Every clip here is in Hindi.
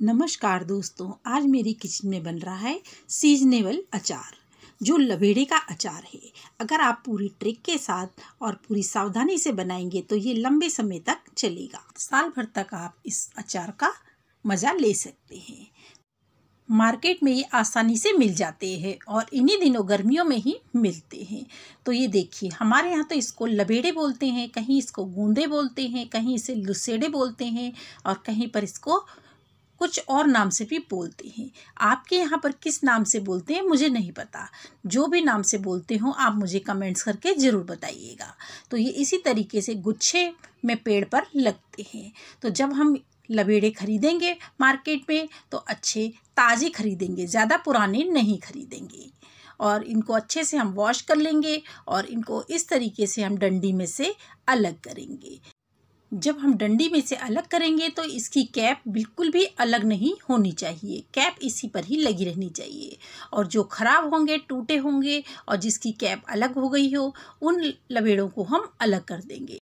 नमस्कार दोस्तों आज मेरी किचन में बन रहा है सीजनेबल अचार जो लबेड़े का अचार है अगर आप पूरी ट्रिक के साथ और पूरी सावधानी से बनाएंगे तो ये लंबे समय तक चलेगा साल भर तक आप इस अचार का मज़ा ले सकते हैं मार्केट में ये आसानी से मिल जाते हैं और इन्हीं दिनों गर्मियों में ही मिलते हैं तो ये देखिए हमारे यहाँ तो इसको लबेड़े बोलते हैं कहीं इसको गूंदे बोलते हैं कहीं इसे लुसेड़े बोलते हैं और कहीं पर इसको कुछ और नाम से भी बोलते हैं आपके यहाँ पर किस नाम से बोलते हैं मुझे नहीं पता जो भी नाम से बोलते हो आप मुझे कमेंट्स करके ज़रूर बताइएगा तो ये इसी तरीके से गुच्छे में पेड़ पर लगते हैं तो जब हम लबेड़े खरीदेंगे मार्केट में तो अच्छे ताज़े खरीदेंगे ज़्यादा पुराने नहीं खरीदेंगे और इनको अच्छे से हम वॉश कर लेंगे और इनको इस तरीके से हम डंडी में से अलग करेंगे जब हम डंडी में से अलग करेंगे तो इसकी कैप बिल्कुल भी अलग नहीं होनी चाहिए कैप इसी पर ही लगी रहनी चाहिए और जो ख़राब होंगे टूटे होंगे और जिसकी कैप अलग हो गई हो उन लबेड़ों को हम अलग कर देंगे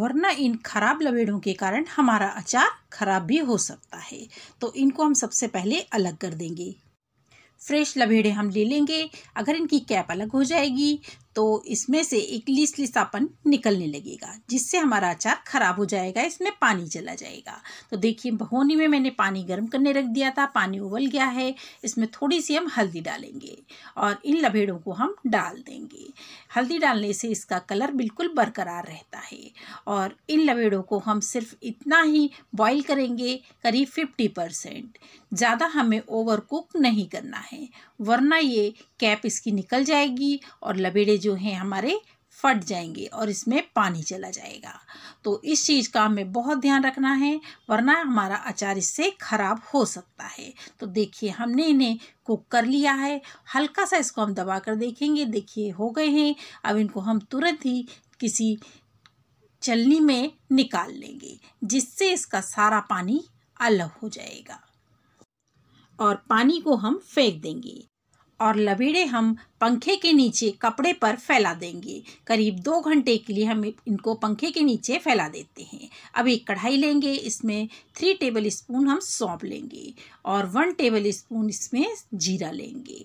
वरना इन खराब लबेड़ों के कारण हमारा अचार खराब भी हो सकता है तो इनको हम सबसे पहले अलग कर देंगे फ्रेश लबेड़े हम ले लेंगे अगर इनकी कैप अलग हो जाएगी तो इसमें से एक लिस लिसापन निकलने लगेगा जिससे हमारा अचार ख़राब हो जाएगा इसमें पानी चला जाएगा तो देखिए भगोनी में मैंने पानी गर्म करने रख दिया था पानी उबल गया है इसमें थोड़ी सी हम हल्दी डालेंगे और इन लभेड़ों को हम डाल देंगे हल्दी डालने से इसका कलर बिल्कुल बरकरार रहता है और इन लभेड़ों को हम सिर्फ इतना ही बॉयल करेंगे करीब फिफ्टी परसेंट ज़्यादा हमें ओवर कुक नहीं करना है वरना ये कैप इसकी निकल जाएगी और लबेड़े जो हैं हमारे फट जाएंगे और इसमें पानी चला जाएगा तो इस चीज़ का हमें बहुत ध्यान रखना है वरना हमारा अचार इससे ख़राब हो सकता है तो देखिए हमने इन्हें कुक कर लिया है हल्का सा इसको हम दबा कर देखेंगे देखिए हो गए हैं अब इनको हम तुरंत ही किसी चलनी में निकाल लेंगे जिससे इसका सारा पानी अलग हो जाएगा और पानी को हम फेंक देंगे और लबीड़े हम पंखे के नीचे कपड़े पर फैला देंगे करीब दो घंटे के लिए हम इनको पंखे के नीचे फैला देते हैं अब एक कढ़ाई लेंगे इसमें थ्री टेबल स्पून हम सौंप लेंगे और वन टेबल स्पून इसमें जीरा लेंगे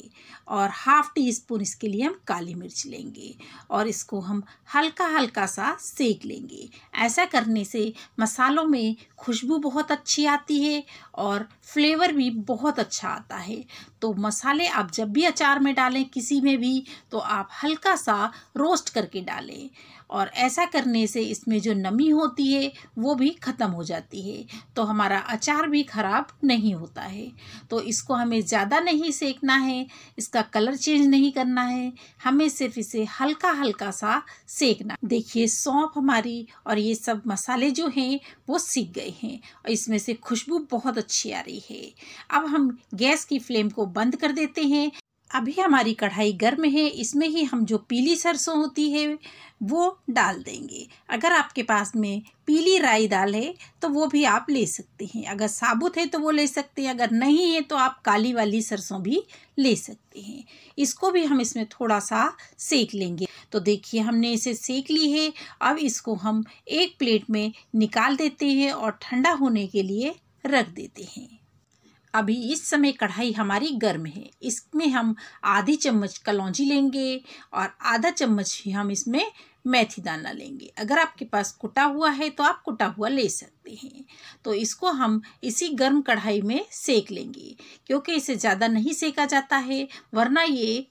और हाफ टी स्पून इसके लिए हम काली मिर्च लेंगे और इसको हम हल्का हल्का सा सेक लेंगे ऐसा करने से मसालों में खुशबू बहुत अच्छी आती है और फ्लेवर भी बहुत अच्छा आता है तो मसाले आप जब भी भी अचार में डालें किसी में भी तो आप हल्का सा रोस्ट करके डालें और ऐसा करने से इसमें जो नमी होती है वो भी ख़त्म हो जाती है तो हमारा अचार भी ख़राब नहीं होता है तो इसको हमें ज़्यादा नहीं सेकना है इसका कलर चेंज नहीं करना है हमें सिर्फ इसे हल्का हल्का सा सेकना देखिए सौंफ हमारी और ये सब मसाले जो हैं वो सीख गए हैं और इसमें से खुशबू बहुत अच्छी आ रही है अब हम गैस की फ्लेम को बंद कर देते हैं अभी हमारी कढ़ाई गर्म है इसमें ही हम जो पीली सरसों होती है वो डाल देंगे अगर आपके पास में पीली राई दाल है तो वो भी आप ले सकते हैं अगर साबुत है तो वो ले सकते हैं अगर नहीं है तो आप काली वाली सरसों भी ले सकते हैं इसको भी हम इसमें थोड़ा सा सेक लेंगे तो देखिए हमने इसे सेक ली है अब इसको हम एक प्लेट में निकाल देते हैं और ठंडा होने के लिए रख देते हैं अभी इस समय कढ़ाई हमारी गर्म है इसमें हम आधी चम्मच कलौजी लेंगे और आधा चम्मच ही हम इसमें मेथी दाना लेंगे अगर आपके पास कुटा हुआ है तो आप कुटा हुआ ले सकते हैं तो इसको हम इसी गर्म कढ़ाई में सेक लेंगे क्योंकि इसे ज़्यादा नहीं सेका जाता है वरना ये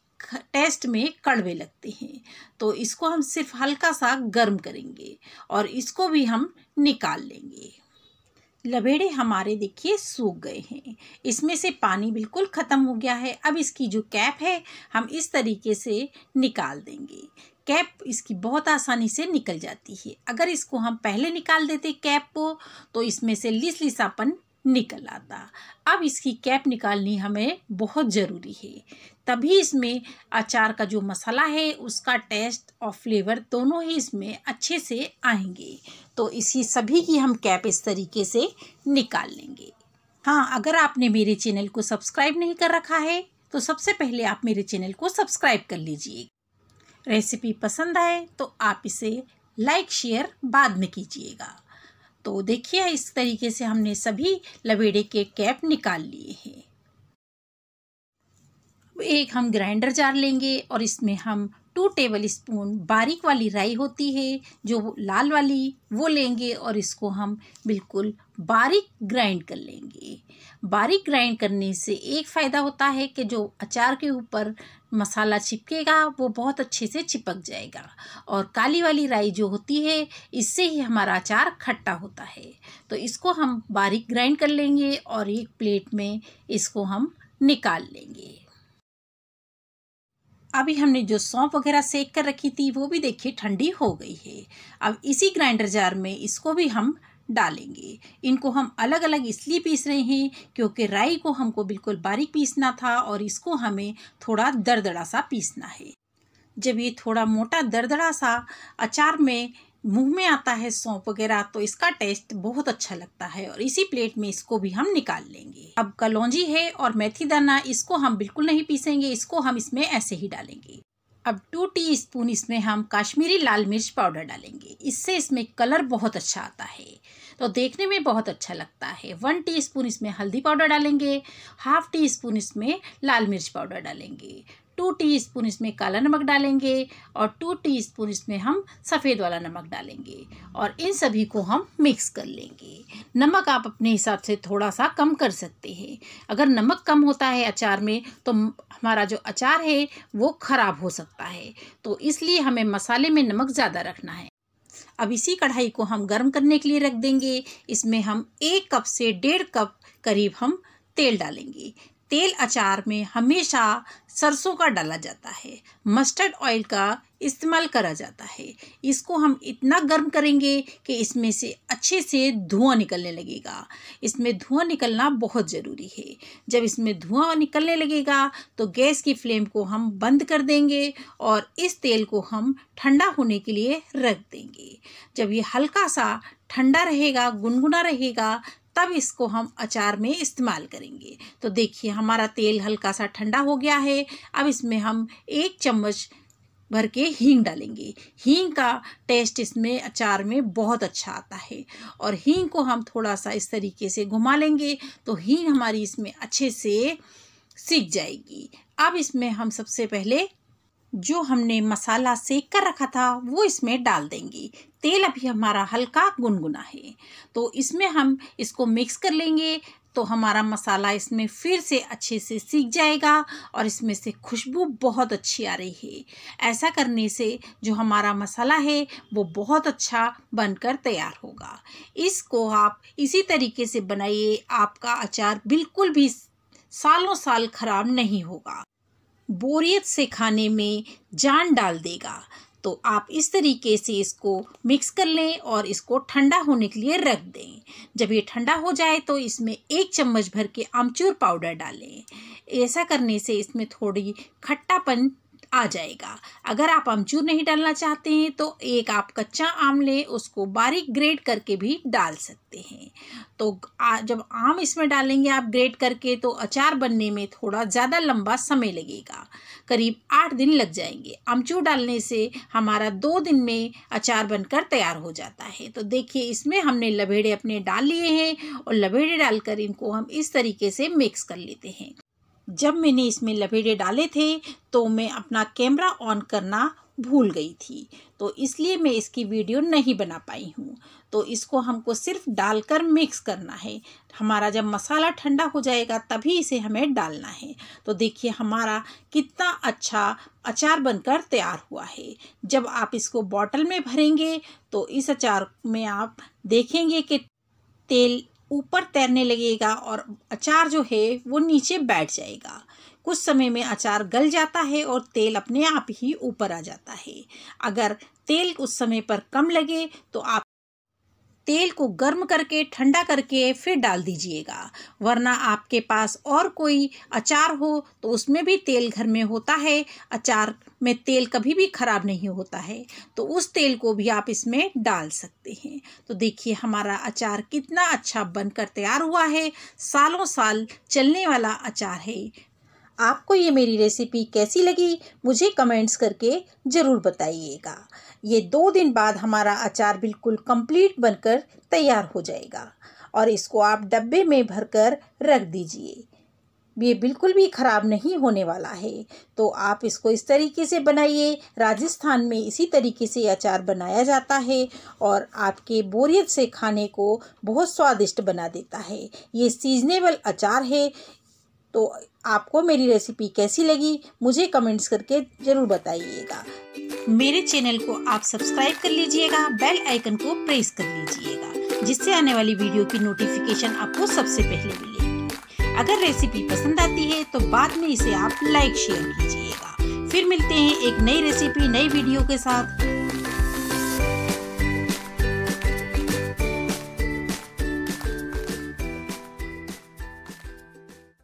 टेस्ट में कड़वे लगते हैं तो इसको हम सिर्फ हल्का सा गर्म करेंगे और इसको भी हम निकाल लेंगे लबेड़े हमारे देखिए सूख गए हैं इसमें से पानी बिल्कुल ख़त्म हो गया है अब इसकी जो कैप है हम इस तरीके से निकाल देंगे कैप इसकी बहुत आसानी से निकल जाती है अगर इसको हम पहले निकाल देते कैप को तो इसमें से लिस लिसापन निकल आता अब इसकी कैप निकालनी हमें बहुत ज़रूरी है तभी इसमें अचार का जो मसाला है उसका टेस्ट और फ्लेवर दोनों ही इसमें अच्छे से आएंगे तो इसी सभी की हम कैप इस तरीके से निकाल लेंगे हाँ अगर आपने मेरे चैनल को सब्सक्राइब नहीं कर रखा है तो सबसे पहले आप मेरे चैनल को सब्सक्राइब कर लीजिए रेसिपी पसंद आए तो आप इसे लाइक शेयर बाद में कीजिएगा तो देखिए इस तरीके से हमने सभी लवेड़े के कैप निकाल लिए हैं एक हम ग्राइंडर जार लेंगे और इसमें हम टू टेबल स्पून बारीक वाली राई होती है जो लाल वाली वो लेंगे और इसको हम बिल्कुल बारीक ग्राइंड कर लेंगे बारीक ग्राइंड करने से एक फ़ायदा होता है कि जो अचार के ऊपर मसाला चिपकेगा वो बहुत अच्छे से चिपक जाएगा और काली वाली राई जो होती है इससे ही हमारा अचार खट्टा होता है तो इसको हम बारीक ग्राइंड कर लेंगे और एक प्लेट में इसको हम निकाल लेंगे अभी हमने जो सौंफ वगैरह सेक कर रखी थी वो भी देखिए ठंडी हो गई है अब इसी ग्राइंडर जार में इसको भी हम डालेंगे इनको हम अलग अलग इसलिए पीस रहे हैं क्योंकि राई को हमको बिल्कुल बारीक पीसना था और इसको हमें थोड़ा दरदड़ा सा पीसना है जब ये थोड़ा मोटा दरदड़ा सा अचार में मुंह में आता है सौंप वगैरह तो इसका टेस्ट बहुत अच्छा लगता है और इसी प्लेट में इसको भी हम निकाल लेंगे अब कलौजी है और मेथी दाना इसको हम बिल्कुल नहीं पीसेंगे इसको हम इसमें ऐसे ही डालेंगे अब टू टी स्पून इसमें हम काश्मीरी लाल मिर्च पाउडर डालेंगे इससे इसमें कलर बहुत अच्छा आता है तो देखने में बहुत अच्छा लगता है वन टी स्पून इसमें हल्दी पाउडर डालेंगे हाफ टी स्पून इसमें लाल मिर्च पाउडर डालेंगे टू टीस्पून इसमें काला नमक डालेंगे और टू टीस्पून इसमें हम सफ़ेद वाला नमक डालेंगे और इन सभी को हम मिक्स कर लेंगे नमक आप अपने हिसाब से थोड़ा सा कम कर सकते हैं अगर नमक कम होता है अचार में तो हमारा जो अचार है वो ख़राब हो सकता है तो इसलिए हमें मसाले में नमक ज़्यादा रखना है अब इसी कढ़ाई को हम गर्म करने के लिए रख देंगे इसमें हम एक कप से डेढ़ कप करीब हम तेल डालेंगे तेल अचार में हमेशा सरसों का डाला जाता है मस्टर्ड ऑयल का इस्तेमाल करा जाता है इसको हम इतना गर्म करेंगे कि इसमें से अच्छे से धुआं निकलने लगेगा इसमें धुआं निकलना बहुत ज़रूरी है जब इसमें धुआं निकलने लगेगा तो गैस की फ्लेम को हम बंद कर देंगे और इस तेल को हम ठंडा होने के लिए रख देंगे जब ये हल्का सा ठंडा रहेगा गुनगुना रहेगा तब इसको हम अचार में इस्तेमाल करेंगे तो देखिए हमारा तेल हल्का सा ठंडा हो गया है अब इसमें हम एक चम्मच भर के हींग डालेंगे हींग का टेस्ट इसमें अचार में बहुत अच्छा आता है और हींग को हम थोड़ा सा इस तरीके से घुमा लेंगे तो हींग हमारी इसमें अच्छे से सीख जाएगी अब इसमें हम सबसे पहले जो हमने मसाला सेक कर रखा था वो इसमें डाल देंगे तेल अभी हमारा हल्का गुनगुना है तो इसमें हम इसको मिक्स कर लेंगे तो हमारा मसाला इसमें फिर से अच्छे से सीख जाएगा और इसमें से खुशबू बहुत अच्छी आ रही है ऐसा करने से जो हमारा मसाला है वो बहुत अच्छा बनकर तैयार होगा इसको आप इसी तरीके से बनाइए आपका अचार बिल्कुल भी सालों साल खराब नहीं होगा बोरियत से खाने में जान डाल देगा तो आप इस तरीके से इसको मिक्स कर लें और इसको ठंडा होने के लिए रख दें जब ये ठंडा हो जाए तो इसमें एक चम्मच भर के आमचूर पाउडर डालें ऐसा करने से इसमें थोड़ी खट्टापन आ जाएगा अगर आप अमचूर नहीं डालना चाहते हैं तो एक आप कच्चा आम लें उसको बारीक ग्रेट करके भी डाल सकते हैं तो आ, जब आम इसमें डालेंगे आप ग्रेट करके तो अचार बनने में थोड़ा ज़्यादा लंबा समय लगेगा करीब आठ दिन लग जाएंगे अमचूर डालने से हमारा दो दिन में अचार बनकर तैयार हो जाता है तो देखिए इसमें हमने लभेड़े अपने डाल लिए हैं और लभेड़े डालकर इनको हम इस तरीके से मिक्स कर लेते हैं जब मैंने इसमें लपेटे डाले थे तो मैं अपना कैमरा ऑन करना भूल गई थी तो इसलिए मैं इसकी वीडियो नहीं बना पाई हूँ तो इसको हमको सिर्फ डालकर मिक्स करना है हमारा जब मसाला ठंडा हो जाएगा तभी इसे हमें डालना है तो देखिए हमारा कितना अच्छा अचार बनकर तैयार हुआ है जब आप इसको बॉटल में भरेंगे तो इस अचार में आप देखेंगे कि तेल ऊपर तैरने लगेगा और अचार जो है वो नीचे बैठ जाएगा कुछ समय में अचार गल जाता है और तेल अपने आप ही ऊपर आ जाता है अगर तेल उस समय पर कम लगे तो आप तेल को गर्म करके ठंडा करके फिर डाल दीजिएगा वरना आपके पास और कोई अचार हो तो उसमें भी तेल घर में होता है अचार में तेल कभी भी ख़राब नहीं होता है तो उस तेल को भी आप इसमें डाल सकते हैं तो देखिए हमारा अचार कितना अच्छा बनकर तैयार हुआ है सालों साल चलने वाला अचार है आपको ये मेरी रेसिपी कैसी लगी मुझे कमेंट्स करके ज़रूर बताइएगा ये दो दिन बाद हमारा अचार बिल्कुल कंप्लीट बनकर तैयार हो जाएगा और इसको आप डब्बे में भरकर रख दीजिए ये बिल्कुल भी ख़राब नहीं होने वाला है तो आप इसको इस तरीके से बनाइए राजस्थान में इसी तरीके से अचार बनाया जाता है और आपके बोरियत से खाने को बहुत स्वादिष्ट बना देता है ये सीजनेबल अचार है तो आपको मेरी रेसिपी कैसी लगी मुझे कमेंट्स करके ज़रूर बताइएगा मेरे चैनल को आप सब्सक्राइब कर लीजिएगा बेल आइकन को प्रेस कर लीजिएगा जिससे आने वाली वीडियो की नोटिफिकेशन आपको सबसे पहले मिलेगी अगर रेसिपी पसंद आती है तो बाद में इसे आप लाइक शेयर कीजिएगा फिर मिलते हैं एक नई रेसिपी नई वीडियो के साथ